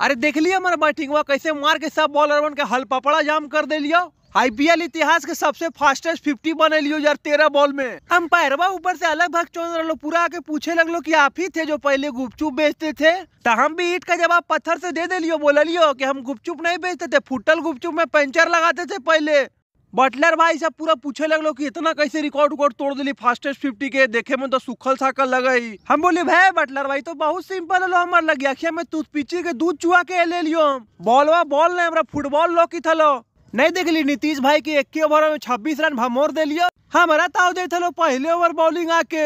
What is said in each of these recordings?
अरे देख लिया हमारा बैटिंग हुआ कैसे मार के सब बन के हल पपड़ा जाम कर दे लियो आईपीएल इतिहास के सबसे फास्टेस्ट फिफ्टी बने लियो यार तेरह बॉल में पैरवा ऊपर से अलग भाग चौन पूरा आके पूछे लगलो की आप ही थे जो पहले गुपचुप बेचते थे तो हम भी ईट का जवाब पत्थर से दे दे लियो बोला लियो कि हम गुपचुप नहीं बेचते थे फुटल गुपचुप में पंचर लगाते थे पहले बटलर भाई सब पूरा पूछे लगलो कि इतना कैसे रिकॉर्ड उकॉर्ड तोड़ दिली फास्टेस्ट फिफ्टी के देखे में तो सुखल साकल लग हम बोले भाई बटलर भाई तो बहुत सिंपल हलो हमार लग गया में तूत पीछे के दूध चुहा के ले लियो बॉलवा बॉल नहीं हमारा फुटबॉल लो की थलो नहीं देख ली नीतीश भाई के इक्की ओवर में छब्बीस रन भमोर दे लियो हमारा ताव तो दे थलो पहले ओवर बॉलिंग आके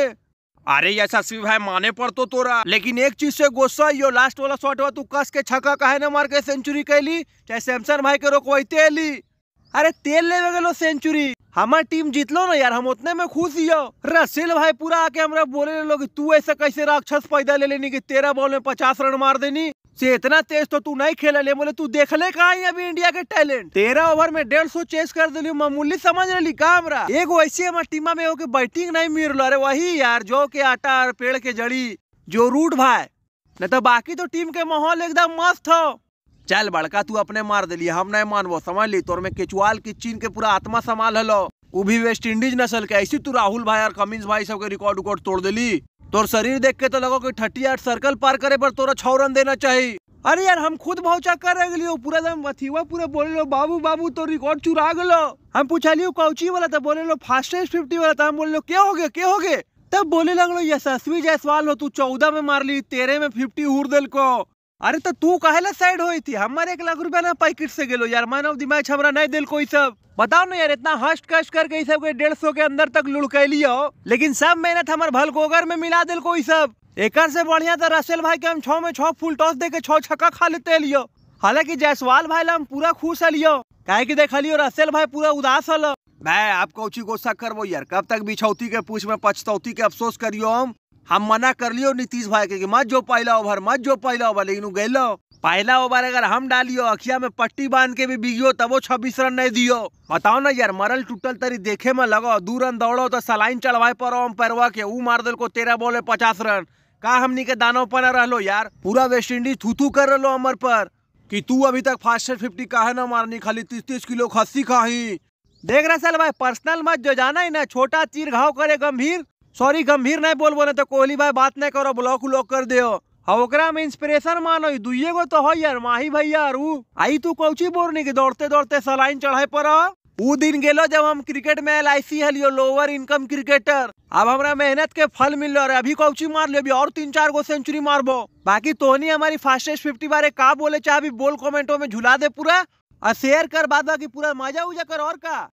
अरे यशस्वी भाई माने पर तो तोरा लेकिन एक चीज से गुस्सा यो लास्ट वाला शॉट हुआ तू कस के छक्का कहे न मार के सेंचुरी कैली चाहे सैमसन भाई के रोकवाइते ली अरे तेल ले गलो सेंचुरी हमार टीम लो ना यार हम उतने में खुश ही हो रसेल भाई पूरा आके हमरा बोले ले लो कि तू ऐसा कैसे राक्षस पैदा ले लेनी कि तेरह बॉल में पचास रन मार देनी से इतना तेज तो तू नहीं खेला ले बोले तू देख ले कहा अभी इंडिया के टैलेंट तेरह ओवर में डेढ़ सौ चेस कर दिली मामूली समझ रही का हमरा एक ऐसी हमारे टीम में हो के बैटिंग नहीं मिल रहा अरे वही यार जो के आटा और पेड़ के जड़ी जो रूट भाई न तो बाकी तो टीम के माहौल एकदम मस्त हो चल बड़का तू अपने मार दिली हम नहीं मानबो समझ ली तोर में केचुआल की चीन के पूरा आत्मा संभाल हलो वो भी वेस्ट इंडीज नस्ल के ऐसी तू राहुल भाई और कमिंस भाई सबके रिकॉर्ड उकॉर्ड तोड़ दिली तोर शरीर देख के तो लगो कि थर्टी आठ सर्कल पार करे पर तोरा छ रन देना चाहिए अरे यार हम खुद भौचा कर रह गलियो पूरा दम अथीवा पूरा बोले लो बाबू बाबू तो रिकॉर्ड चुरा गलो हम पूछा लियो कौची वाला था बोले लो फास्टेस्ट फिफ्टी वाला था हम बोले लो क्या हो गया क्या हो गया तब बोले लगलो यशस्वी जायसवाल हो तू चौदह में मार ली तेरह में फिफ्टी हूर दिल को अरे तो तू काहेला साइड हुई थी हमारे एक लाख रुपया ना पैकेट से गेलो यार मन ऑफ द मैच हमारा नहीं दिल कोई सब बताओ ना यार इतना हस्ट कष्ट करके सब के डेढ़ सौ के अंदर तक लुड़के लुढ़कैली हो लेकिन सब मेहनत हमारे भलकोगर में मिला दिल कोई सब एक से बढ़िया तो रसेल भाई के हम छो में छो फुल टॉस दे के छो छक्का खा लेते लियो हालांकि जायसवाल भाई हम पूरा खुश हलियो कहे की देख लियो रसेल भाई पूरा उदास हलो भाई आप कौची गुस्सा करबो यार कब तक बिछौती के पूछ में पछतौती के अफसोस करियो हम हम मना कर लियो नीतीश भाई के कि मत जो पहला ओवर मत जो पहला ओवर लेकिन गैलो पहला ओवर अगर हम डालियो अखिया में पट्टी बांध के भी बिगियो तबो छब्बीस रन नहीं दियो बताओ ना यार मरल टूटल तरी देखे में लगो दू रन दौड़ो तो सलाइन चढ़वाए पड़ो हम पैरवा के ऊ मार दिल को तेरह बॉल में पचास रन का हमनी के दानव पना रहो यार पूरा वेस्ट इंडीज थू थू कर रहो अमर पर कि तू अभी तक फास्टर फिफ्टी का है ना मारनी खाली तीस तीस किलो खस्सी खाही देख रहे सल भाई पर्सनल मत जो जाना ही ना छोटा चीर घाव करे गंभीर सॉरी गंभीर नहीं बोल बोले तो कोहली भाई बात नहीं करो ब्लॉक उलॉक कर दे हाँ, ओकरा में इंस्पिरेशन मानो दुइये गो तो हो यार माही भैया अरु आई तू कौची बोरनी की दौड़ते दौड़ते सलाइन चढ़ाए पर उ दिन गेलो जब हम क्रिकेट में एल आई सी हलियो लोअर इनकम क्रिकेटर अब हमारा मेहनत के फल मिल रहा है अभी कौची मार लियो अभी और तीन चार गो सेंचुरी मारबो बाकी तोनी हमारी फास्टेस्ट फिफ्टी बारे का बोले चाहे अभी बोल कॉमेंटो में झुला दे पूरा और शेयर कर बाद बाकी पूरा मजा उजा कर और का